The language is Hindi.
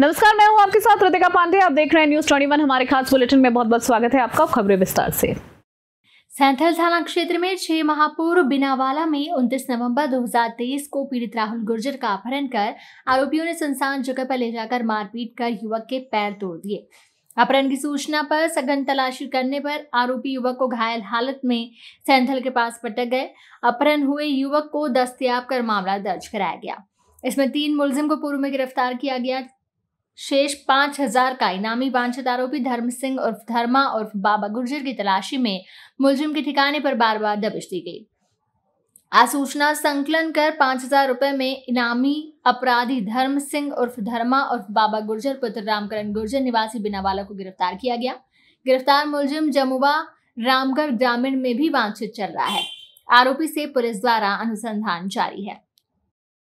नमस्कार मैं हूं आपके साथ रतिका पांडे आप देख रहे हैं न्यूज ट्वेंटी हमारे खास बुलेटिन में बहुत बहुत स्वागत है आपका खबरें विस्तार से सैंथल थाना क्षेत्र में छह माह बिनावाला में 29 नवंबर 2023 को पीड़ित राहुल गुर्जर का अपहरण कर आरोपियों ने सुनसान जगह पर ले जाकर मारपीट कर युवक के पैर तोड़ दिए अपहरण की सूचना पर सघन तलाशी करने पर आरोपी युवक को घायल हालत में सैंथल के पास पटक गए अपहरण हुए युवक को दस्तियाब कर मामला दर्ज कराया गया इसमें तीन मुलजिम को पूर्व में गिरफ्तार किया गया शेष पांच हजार का इनामी वांछित आरोपी धर्म सिंह उर्फ धर्मा उर्फ बाबा गुर्जर की तलाशी में मुलजिम के ठिकाने पर बार बार दबिश दी गई आसूचना संकलन कर पांच हजार रुपए में इनामी अपराधी धर्म सिंह उर्फ धर्मा उर्फ बाबा गुर्जर पुत्र रामकरण गुर्जर निवासी बिनावाला को गिरफ्तार किया गया गिरफ्तार मुलजिम जमुबा रामगढ़ ग्रामीण में भी वांछित चल रहा है आरोपी से पुलिस द्वारा अनुसंधान जारी है